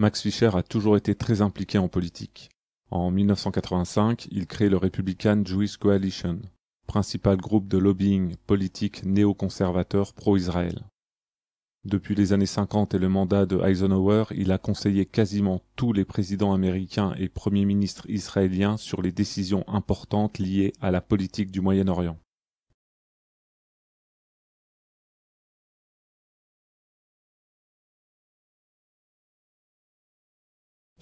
Max Fischer a toujours été très impliqué en politique. En 1985, il crée le Republican Jewish Coalition, principal groupe de lobbying politique néoconservateur pro-Israël. Depuis les années 50 et le mandat de Eisenhower, il a conseillé quasiment tous les présidents américains et premiers ministres israéliens sur les décisions importantes liées à la politique du Moyen-Orient.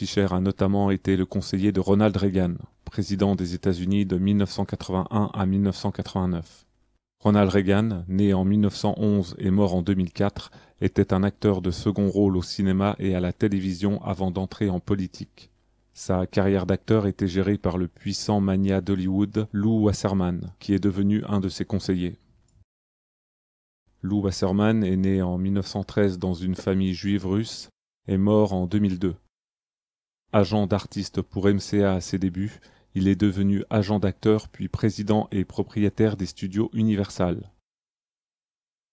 Fischer a notamment été le conseiller de Ronald Reagan, président des États-Unis de 1981 à 1989. Ronald Reagan, né en 1911 et mort en 2004, était un acteur de second rôle au cinéma et à la télévision avant d'entrer en politique. Sa carrière d'acteur était gérée par le puissant mania d'Hollywood Lou Wasserman, qui est devenu un de ses conseillers. Lou Wasserman est né en 1913 dans une famille juive russe et mort en 2002. Agent d'artiste pour MCA à ses débuts, il est devenu agent d'acteur puis président et propriétaire des studios Universal.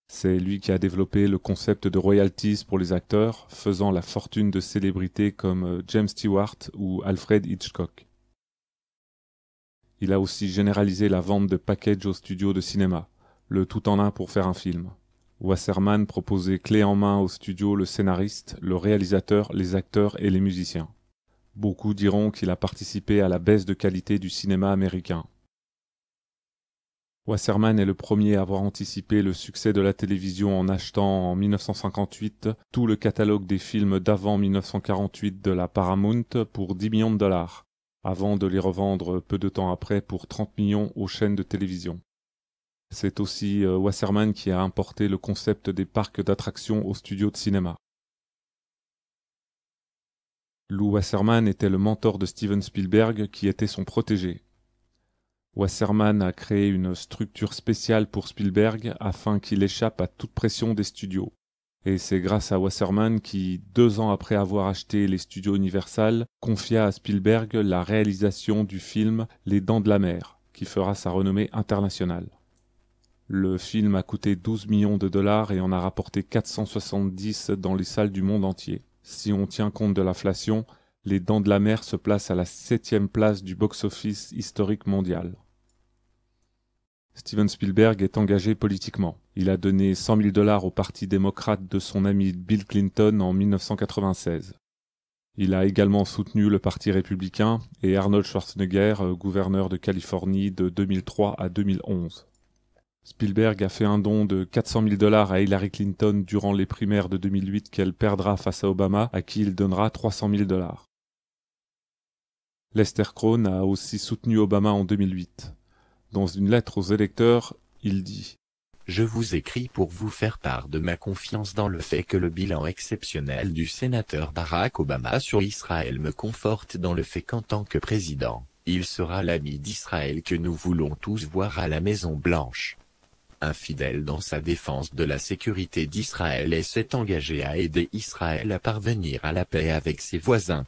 C'est lui qui a développé le concept de royalties pour les acteurs, faisant la fortune de célébrités comme euh, James Stewart ou Alfred Hitchcock. Il a aussi généralisé la vente de packages aux studios de cinéma, le tout en un pour faire un film. Wasserman proposait clé en main aux studios le scénariste, le réalisateur, les acteurs et les musiciens. Beaucoup diront qu'il a participé à la baisse de qualité du cinéma américain. Wasserman est le premier à avoir anticipé le succès de la télévision en achetant en 1958 tout le catalogue des films d'avant 1948 de la Paramount pour 10 millions de dollars, avant de les revendre peu de temps après pour 30 millions aux chaînes de télévision. C'est aussi euh, Wasserman qui a importé le concept des parcs d'attractions aux studios de cinéma. Lou Wasserman était le mentor de Steven Spielberg qui était son protégé. Wasserman a créé une structure spéciale pour Spielberg afin qu'il échappe à toute pression des studios. Et c'est grâce à Wasserman qui, deux ans après avoir acheté les studios Universal, confia à Spielberg la réalisation du film Les Dents de la Mer, qui fera sa renommée internationale. Le film a coûté 12 millions de dollars et en a rapporté 470 dans les salles du monde entier. Si on tient compte de l'inflation, Les Dents de la Mer se placent à la septième place du box-office historique mondial. Steven Spielberg est engagé politiquement. Il a donné 100 000 dollars au Parti démocrate de son ami Bill Clinton en 1996. Il a également soutenu le Parti républicain et Arnold Schwarzenegger, gouverneur de Californie de 2003 à 2011. Spielberg a fait un don de 400 000 dollars à Hillary Clinton durant les primaires de 2008 qu'elle perdra face à Obama, à qui il donnera 300 000 dollars. Lester Crohn a aussi soutenu Obama en 2008. Dans une lettre aux électeurs, il dit je vous écris pour vous faire part de ma confiance dans le fait que le bilan exceptionnel du sénateur Barack Obama sur Israël me conforte dans le fait qu'en tant que président, il sera l'ami d'Israël que nous voulons tous voir à la Maison Blanche infidèle dans sa défense de la sécurité d'Israël et s'est engagé à aider Israël à parvenir à la paix avec ses voisins.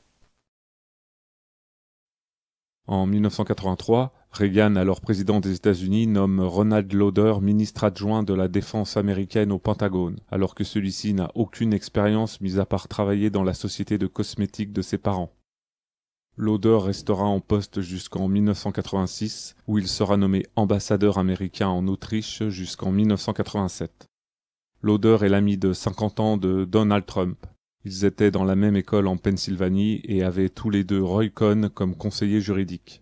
En 1983, Reagan, alors président des États-Unis, nomme Ronald Lauder ministre adjoint de la Défense américaine au Pentagone, alors que celui-ci n'a aucune expérience mis à part travailler dans la société de cosmétiques de ses parents. L'odeur restera en poste jusqu'en 1986, où il sera nommé ambassadeur américain en Autriche jusqu'en 1987. L'odeur est l'ami de 50 ans de Donald Trump. Ils étaient dans la même école en Pennsylvanie et avaient tous les deux Roy Cohn comme conseiller juridique.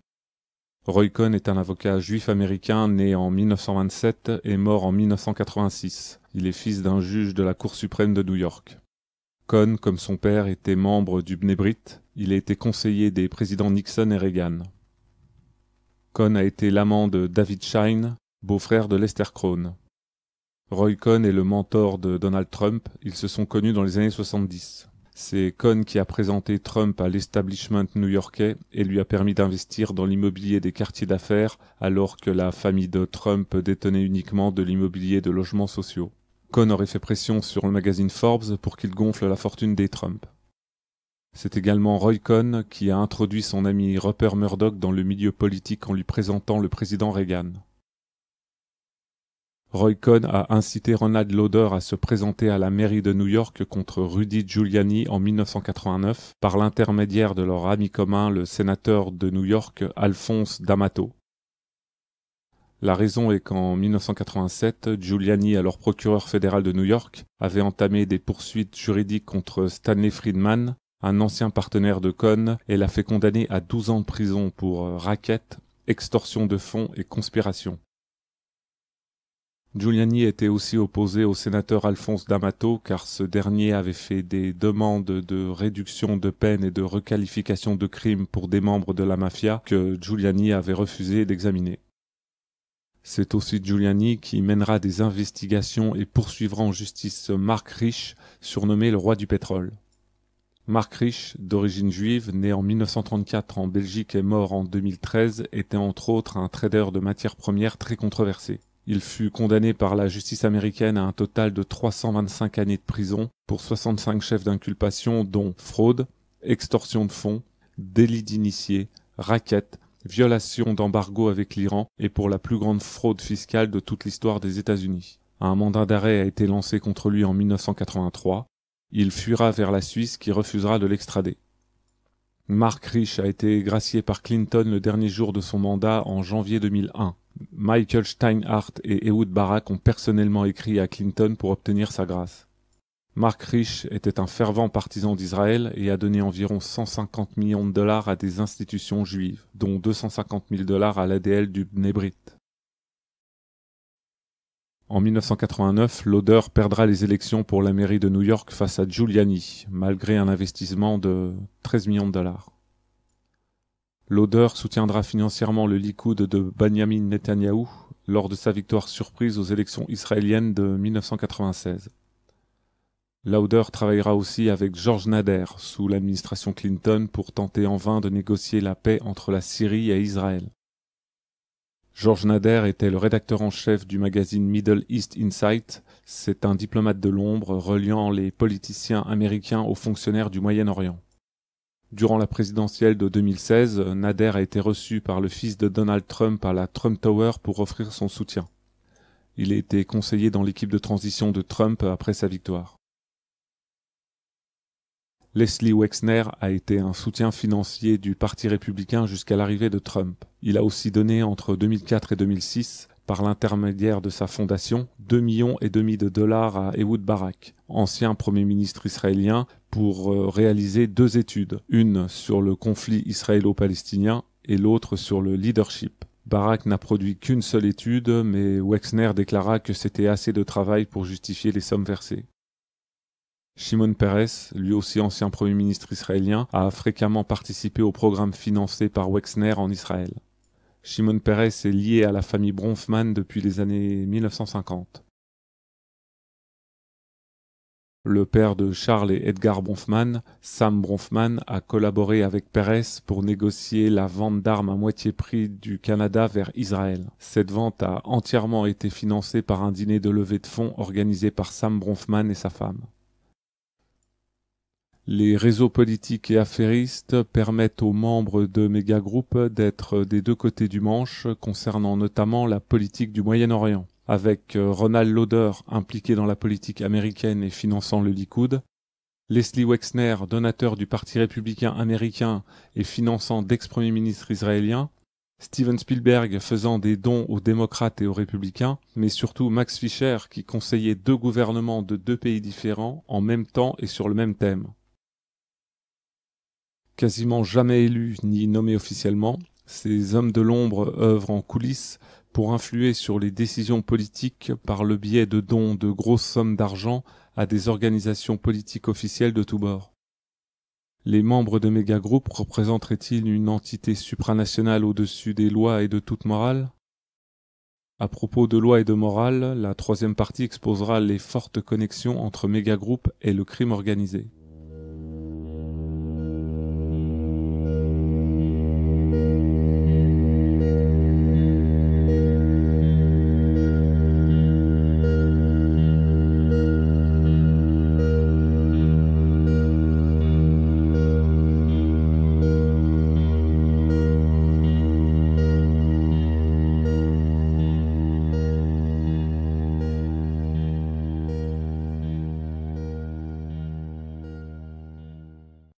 Roy Cohn est un avocat juif américain né en 1927 et mort en 1986. Il est fils d'un juge de la Cour suprême de New York. Cohn, comme son père, était membre du Bnebrit, il a été conseiller des présidents Nixon et Reagan. Cohn a été l'amant de David Shine, beau-frère de Lester Crohn. Roy Cohn est le mentor de Donald Trump, ils se sont connus dans les années 70. C'est Cohn qui a présenté Trump à l'establishment new-yorkais et lui a permis d'investir dans l'immobilier des quartiers d'affaires alors que la famille de Trump détenait uniquement de l'immobilier de logements sociaux. Cohn aurait fait pression sur le magazine Forbes pour qu'il gonfle la fortune des Trump. C'est également Roy Cohn qui a introduit son ami Rupert Murdoch dans le milieu politique en lui présentant le président Reagan. Roy Cohn a incité Ronald Lauder à se présenter à la mairie de New York contre Rudy Giuliani en 1989 par l'intermédiaire de leur ami commun le sénateur de New York Alphonse D'Amato. La raison est qu'en 1987, Giuliani, alors procureur fédéral de New York, avait entamé des poursuites juridiques contre Stanley Friedman, un ancien partenaire de Cohn et l'a fait condamner à 12 ans de prison pour euh, racket, extorsion de fonds et conspiration. Giuliani était aussi opposé au sénateur Alphonse D'Amato car ce dernier avait fait des demandes de réduction de peine et de requalification de crimes pour des membres de la mafia que Giuliani avait refusé d'examiner. C'est aussi Giuliani qui mènera des investigations et poursuivra en justice Marc Rich, surnommé le roi du pétrole. Mark Rich, d'origine juive, né en 1934 en Belgique et mort en 2013, était entre autres un trader de matières premières très controversé. Il fut condamné par la justice américaine à un total de 325 années de prison pour 65 chefs d'inculpation dont fraude, extorsion de fonds, délit d'initié, raquette violation d'embargo avec l'Iran et pour la plus grande fraude fiscale de toute l'histoire des États-Unis. Un mandat d'arrêt a été lancé contre lui en 1983. Il fuira vers la Suisse qui refusera de l'extrader. Mark Rich a été gracié par Clinton le dernier jour de son mandat en janvier 2001. Michael Steinhardt et Ehud Barak ont personnellement écrit à Clinton pour obtenir sa grâce. Mark Rich était un fervent partisan d'Israël et a donné environ 150 millions de dollars à des institutions juives, dont 250 000 dollars à l'ADL du Bnebrit. En 1989, l'Oder perdra les élections pour la mairie de New York face à Giuliani, malgré un investissement de 13 millions de dollars. L'Oder soutiendra financièrement le Likoud de Banyamin Netanyahu lors de sa victoire surprise aux élections israéliennes de 1996. L'Oder travaillera aussi avec George Nader sous l'administration Clinton pour tenter en vain de négocier la paix entre la Syrie et Israël. George Nader était le rédacteur en chef du magazine Middle East Insight. C'est un diplomate de l'ombre reliant les politiciens américains aux fonctionnaires du Moyen-Orient. Durant la présidentielle de 2016, Nader a été reçu par le fils de Donald Trump à la Trump Tower pour offrir son soutien. Il a été conseiller dans l'équipe de transition de Trump après sa victoire. Leslie Wexner a été un soutien financier du Parti républicain jusqu'à l'arrivée de Trump. Il a aussi donné entre 2004 et 2006 par l'intermédiaire de sa fondation, 2 millions et demi de dollars à Ehud Barak, ancien premier ministre israélien, pour euh, réaliser deux études, une sur le conflit israélo-palestinien et l'autre sur le leadership. Barak n'a produit qu'une seule étude, mais Wexner déclara que c'était assez de travail pour justifier les sommes versées. Shimon Peres, lui aussi ancien premier ministre israélien, a fréquemment participé au programme financé par Wexner en Israël. Shimon Peres est lié à la famille Bronfman depuis les années 1950. Le père de Charles et Edgar Bronfman, Sam Bronfman, a collaboré avec Peres pour négocier la vente d'armes à moitié prix du Canada vers Israël. Cette vente a entièrement été financée par un dîner de levée de fonds organisé par Sam Bronfman et sa femme. Les réseaux politiques et affairistes permettent aux membres de mégagroupes d'être des deux côtés du manche concernant notamment la politique du Moyen-Orient. Avec euh, Ronald Lauder impliqué dans la politique américaine et finançant le Likoud, Leslie Wexner, donateur du Parti républicain américain et finançant d'ex-premiers ministres israéliens, Steven Spielberg faisant des dons aux démocrates et aux républicains, mais surtout Max Fischer qui conseillait deux gouvernements de deux pays différents en même temps et sur le même thème. Quasiment jamais élus ni nommés officiellement, ces hommes de l'ombre œuvrent en coulisses pour influer sur les décisions politiques par le biais de dons de grosses sommes d'argent à des organisations politiques officielles de tous bords. Les membres de mégagroupes représenteraient-ils une entité supranationale au-dessus des lois et de toute morale À propos de lois et de morale, la troisième partie exposera les fortes connexions entre mégagroupes et le crime organisé.